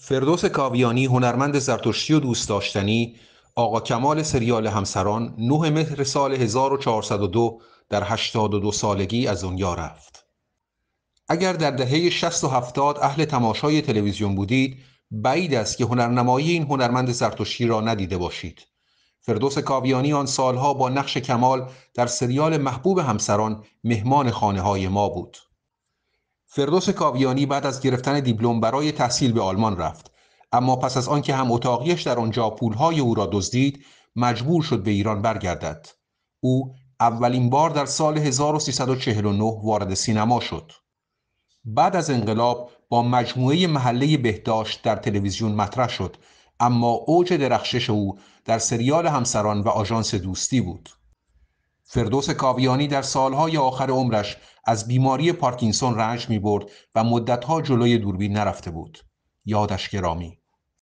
فردوس کاویانی هنرمند زرتشتی و دوست داشتنی آقا کمال سریال همسران 9 مهر سال 1402 در 82 سالگی از دنیا رفت اگر در دهه 60 و 70 اهل تماشای تلویزیون بودید بعید است که هنرنمایی این هنرمند زرتشتی را ندیده باشید فردوس کاویانی آن سالها با نقش کمال در سریال محبوب همسران مهمان خانه های ما بود فردوس کاویانی بعد از گرفتن دیپلم برای تحصیل به آلمان رفت اما پس از آنکه هم اتاقیش در آنجا پولهای او را دزدید مجبور شد به ایران برگردد او اولین بار در سال 1349 وارد سینما شد بعد از انقلاب با مجموعه محله بهداشت در تلویزیون مطرح شد اما اوج درخشش او در سریال همسران و آژانس دوستی بود فردوس کاویانی در سالهای آخر عمرش از بیماری پارکینسون رنج می و مدتها جلوی دوربین نرفته بود. یادش گرامی.